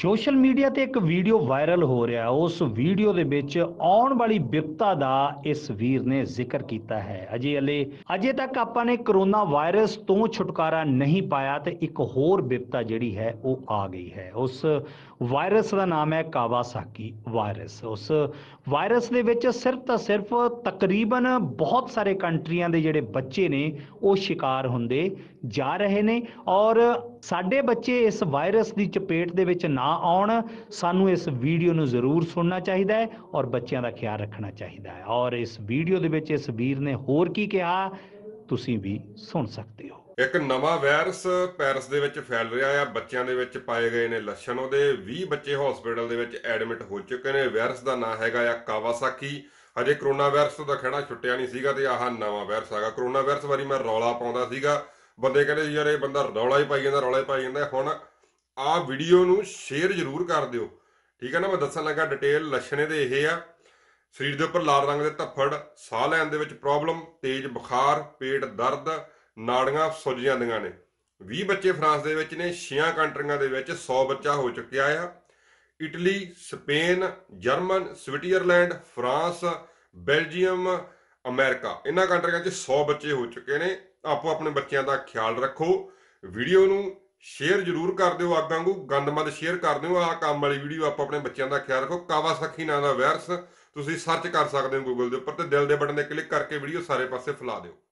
social media ਤੇ ਇੱਕ video viral ਹੋ ਰਿਹਾ ਉਸ ਵੀਡੀਓ ਦੇ ਵਿੱਚ ਆਉਣ ਵਾਲੀ ਵਿਪਤਾ ਦਾ ਇਸ ਵੀਰ ਨੇ ਜ਼ਿਕਰ ਕੀਤਾ ਹੈ ਅਜੇ ਅਲੇ ਅਜੇ ਤੱਕ ਆਪਾਂ ਨੇ ਕਰੋਨਾ ਵਾਇਰਸ ਤੋਂ ਛੁਟਕਾਰਾ ਨਹੀਂ ਪਾਇਆ ਤੇ ਇੱਕ ਹੋਰ ਵਿਪਤਾ ਜਿਹੜੀ ਹੈ ਉਹ ਆ ਗਈ ਹੈ ਉਸ ਵਾਇਰਸ ਦਾ ਨਾਮ ਹੈ ਕਾਵਾਸਾਕੀ ਵਾਇਰਸ ਉਸ ਵਾਇਰਸ ਦੇ ਵਿੱਚ ਸਿਰਫ ਤਾਂ ਸਿਰਫ ਤਕਰੀਬਨ ਬਹੁਤ ਸਾਰੇ ਕੰਟਰੀਆਂ ਦੇ ਜਿਹੜੇ ਬੱਚੇ ਨੇ ਉਹ ਸ਼ਿਕਾਰ ਹੁੰਦੇ ਜਾ ਰਹੇ ਨੇ ਔਰ ਸਾਡੇ ਬੱਚੇ ਇਸ ਵਾਇਰਸ ਦੀ ਚਪੇਟ ਦੇ ਵਿੱਚ ਨਾ ਆਉਣ ਸਾਨੂੰ ਇਸ ਵੀਡੀਓ ਨੂੰ ਜ਼ਰੂਰ ਸੁਣਨਾ ਚਾਹੀਦਾ ਹੈ ਔਰ ਬੱਚਿਆਂ ਦਾ ਖਿਆਲ ਰੱਖਣਾ ਚਾਹੀਦਾ ਹੈ ਔਰ ਇਸ ਵੀਡੀਓ ਦੇ ਵਿੱਚ ਇਸ ਵੀਰ ਨੇ ਹੋਰ ਕੀ ਕਿਹਾ ਤੁਸੀਂ ਵੀ ਸੁਣ ਸਕਦੇ ਹੋ ਇੱਕ ਨਵਾਂ ਵਾਇਰਸ ਪੈਰਿਸ ਦੇ ਵਿੱਚ ਫੈਲ ਰਿਹਾ ਹੈ ਬੱਚਿਆਂ ਦੇ ਵਿੱਚ ਪਾਏ ਗਏ ਨੇ ਲੱਛਣ ਉਹਦੇ 20 ਬੱਚੇ ਹਸਪੀਟਲ ਦੇ ਵਿੱਚ ਐਡਮਿਟ ਹੋ ਚੁੱਕੇ ਨੇ ਵਾਇਰਸ ਦਾ ਨਾਮ ਹੈਗਾ ਆ ਕਾਵਾਸਾਕੀ ਅਜੇ ਕਰੋਨਾ ਵਾਇਰਸ ਤੋਂ ਤਾਂ ਖੜਾ ਛੁੱਟਿਆ ਨਹੀਂ ਸੀਗਾ ਤੇ ਆਹ ਨਵਾਂ ਵਾਇਰਸ ਹੈਗਾ ਕਰੋਨਾ ਵਾਇਰਸ ਵਾਰੀ ਮੈਂ ਰੌਲਾ ਪਾਉਂਦਾ ਸੀਗਾ ਬੰਦੇ ਕਹਿੰਦੇ ਯਾਰ ਇਹ ਬੰਦਾ ਰੌਲਾ ਹੀ ਪਾਈ ਜਾਂਦਾ ਰੌਲਾ ਹੀ ਪਾਈ ਜਾਂਦਾ ਹੁਣ ਆ ਵੀਡੀਓ ਨੂੰ ਸ਼ੇਅਰ ਜ਼ਰੂਰ ਕਰ ਦਿਓ ਠੀਕ ਹੈ ਨਾ ਮੈਂ ਦੱਸਣ ਲੱਗਾ ਡਿਟੇਲ ਲੱਛਣੇ ਦੇ ਇਹ ਆ ਸਰੀਰ ਦੇ ਉੱਪਰ ਲਾਲ ਰੰਗ ਦੇ ਧੱਫੜ ਸਾਹ ਲੈਣ ਦੇ ਵਿੱਚ ਪ੍ਰੋਬਲਮ ਤੇਜ਼ ਬੁਖਾਰ ਪੇਟ ਦਰਦ ਨਾੜੀਆਂ ਸੁੱਜ ਜਾਂਦੀਆਂ ਨੇ 20 ਬੱਚੇ ਫਰਾਂਸ ਦੇ ਵਿੱਚ ਨੇ 6 ਕੰਟਰੀਆਂ ਦੇ ਵਿੱਚ 100 ਬੱਚਾ ਹੋ ਚੁੱਕਿਆ ਆ Italy Spain German Switzerland France Belgium America ਇਹਨਾਂ ਕੰਟਰੀਆਂ 'ਚ 100 ਬੱਚੇ ਹੋ ਚੁੱਕੇ ਨੇ ਆਪੋ ਆਪਣੇ ਬੱਚਿਆਂ ਦਾ ਖਿਆਲ ਰੱਖੋ ਵੀਡੀਓ ਨੂੰ ਸ਼ੇਅਰ ਜ਼ਰੂਰ ਕਰ ਦਿਓ ਆਪ ਵਾਂਗੂ ਗੰਦਮੰਦ ਸ਼ੇਅਰ ਕਰ ਦਿਓ ਆਹ ਕੰਮ ਵਾਲੀ ਵੀਡੀਓ ਆਪੋ ਆਪਣੇ ਬੱਚਿਆਂ ਦਾ ਖਿਆਲ ਰੱਖੋ ਸਖੀ ਨਾਂ ਦਾ ਵਾਇਰਸ ਤੁਸੀਂ ਸਰਚ ਕਰ ਸਕਦੇ ਹੋ ਗੂਗਲ ਦੇ ਉੱਪਰ ਤੇ ਦਿਲ ਦੇ ਬਟਨ ਤੇ ਕਲਿੱਕ ਕਰਕੇ ਵੀਡੀਓ ਸਾਰੇ ਪਾਸੇ ਫੈਲਾ ਦਿਓ